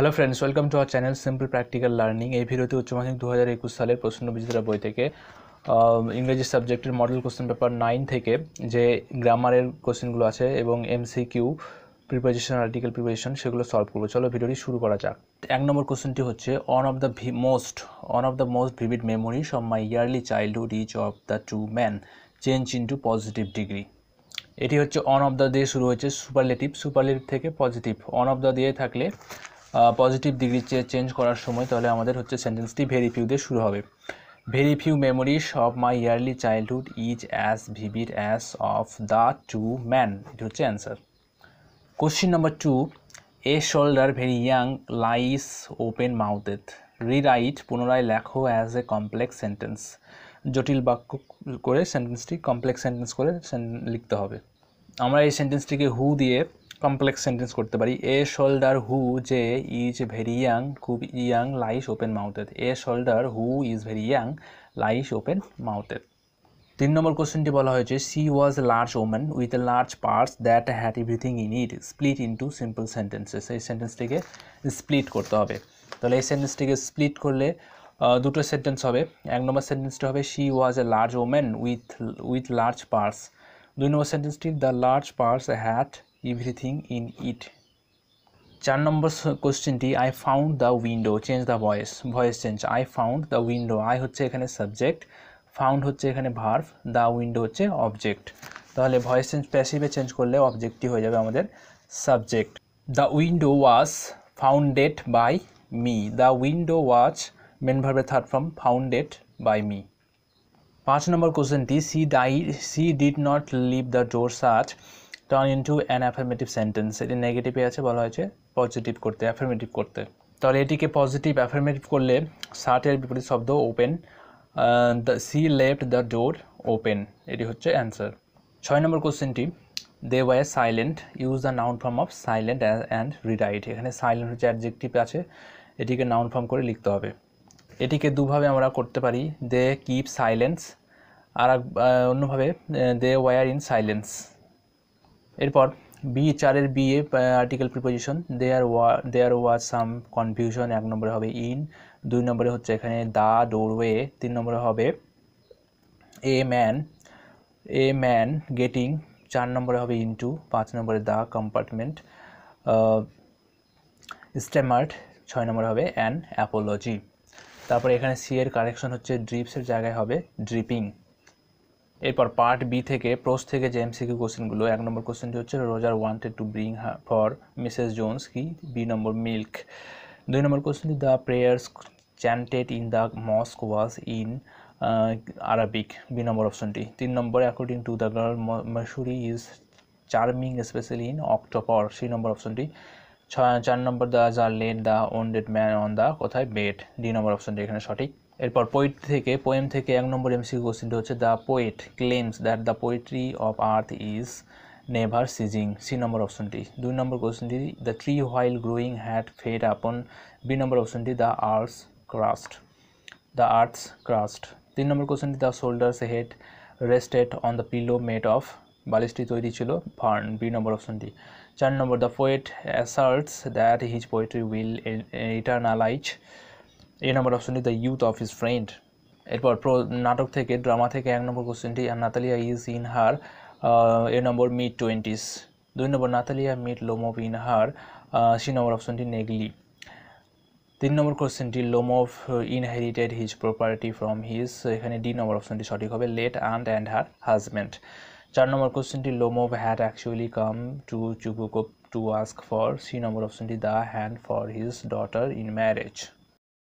hello friends welcome to our channel simple practical learning এই ভিডিওতে উচ্চ মাধ্যমিক দু হাজার একুশ সালের প্রশ্ন বিজেতা বই থেকে ইংরেজি সাবজেক্টের মডেল কোশ্চেন পেপার নাইন থেকে যে গ্রামারের কোশ্চেনগুলো আছে এবং MCQ preposition article preparation সেগুলো সলভ করবো চলো ভিডিওটি শুরু করা যাক এক নম্বর কোশ্চেনটি হচ্ছে one of the most one of the most vivid memories of my early childhood each of the two man change into positive degree এটি হচ্ছে অন অফ দ্য দিয়ে শুরু হয়েছে সুপারলেটিভ সুপারলেটিভ থেকে পজিটিভ অন অফ দ্য দিয়ে থাকলে positive degree change করার সময় তাহলে আমাদের হচ্ছে সেন্টেন্সটি ভেরি ফিউ দিয়ে শুরু হবে very few memories of my early childhood is as vivid as of the two man এটি হচ্ছে answer question number two a soldier very young lies open mouthed rewrite পুনরায় লেখো অ্যাজ এ কমপ্লেক্স সেন্টেন্স জটিল বাক্য করে সেন্টেন্সটি complex sentence করে লিখতে হবে আমরা এই সেন্টেন্সটিকে হু দিয়ে কমপ্লেক্স সেন্টেন্স করতে পারি এ শোল্ডার হু যে ইজ ভেরি ইয়াং খুব young lies open mouthed a soldier who is very young lies open mouthed তিন নম্বর কোশ্চেনটি বলা হয়েছে she was large woman with a large purse that had everything in it split into simple sentences এই সেন্টেন্সটিকে split করতে হবে তাহলে এই সেন্টেন্সটিকে স্প্লিট করলে দুটো সেন্টেন্স হবে এক নম্বর সেন্টেন্সটি হবে she was a large woman with with large purse দুই নম্বর সেন্টেন্সটি the large purse had everything in it চার নম্বর কোশ্চেনটি I found the window change the voice voice change I found the window I হচ্ছে এখানে subject found হচ্ছে এখানে verb the window হচ্ছে object তাহলে ভয়েস চেঞ্জ প্যাসিভে চেঞ্জ করলে অবজেক্টটি হয়ে যাবে আমাদের subject the window was founded by me the window was main ভার্ভে third from founded by me পাঁচ নম্বর কোশ্চেনটি she die she did not leave the door such turn to an affirmative sentence এটি নেগেটিভে আছে বলা হয়েছে positive করতে affirmative করতে তাহলে এটিকে পজিটিভ অ্যাফার্মেটিভ করলে শার্টের বিপরীত শব্দ open the she left the door open এটি হচ্ছে অ্যান্সার ছয় নম্বর কোশ্চেনটি they were silent use the noun form of silent and rewrite এখানে সাইলেন্ট হচ্ছে অ্যাডজেক্টিভ আছে এটিকে নাউন ফর্ম করে লিখতে হবে এটিকে দুভাবে আমরা করতে পারি দে কিপ সাইলেন্স আর অন্যভাবে দে ওয়ার ইন সাইলেন্স এরপর বি চারের বিএ article preposition there was there was some confusion এক নম্বরে হবে ইন দুই নম্বরে হচ্ছে এখানে দা ডোরওয়ে তিন নম্বরে হবে a man a man getting চার নম্বরে হবে ইনটু পাঁচ নম্বরে দ্য কম্পার্টমেন্ট স্ট্যামার্ট ছয় নম্বরে হবে অ্যান অ্যাপোলজি তারপরে এখানে সি এর কারেকশন হচ্ছে ড্রিপসের জায়গায় হবে ড্রিপিং এরপর পার্ট বি থেকে প্রোস থেকে যে এমসিকিউ কোশ্চেনগুলো এক নম্বর কোশ্চেনটি হচ্ছে Roger wanted to bring for Mrs Jones কি বি নম্বর মিল্ক দুই নম্বর কোশ্চেনটি the prayers chanted in the mosque was in Arabic B number অপশনটি তিন number according to the girl Mussoorie is charming specially in October C number অপশনটি ছয় চার number the যা let the wounded man on the কোথায় bed D number অপশনটি এখানে সঠিক এরপর পোয়েট থেকে পোয়েম থেকে এক নম্বর এমসি কোশ্চেনটি হচ্ছে the poet claims that the poetry of earth is never ceasing C number অপশনটি দুই নম্বর কোশ্চেনটি the tree while growing had fed upon B number অপশনটি the earth's crust the earth's crust তিন number কোশ্চেনটি the soldier's head rested on the pillow made of বালিশটি তৈরি ছিল fern B number অপশনটি চার number the poet asserts that his poetry will eternalise এই number অপশনটি the youth of his friend এরপর প্রো নাটক থেকে ড্রামা থেকে এক নম্বর কোশ্চেনটি Natalia is in her A number mid twenties দুই number Natalia mid of in her C number অপশনটি নেগলি তিন নম্বর কোশ্চেনটি of inherited his property from his এখানে ডি নম্বর অপশনটি সঠিক হবে let and and her husband চার নম্বর কোশ্চেনটি of had actually come to চুকুকোপ to ask for C number অপশনটি the hand for his daughter in marriage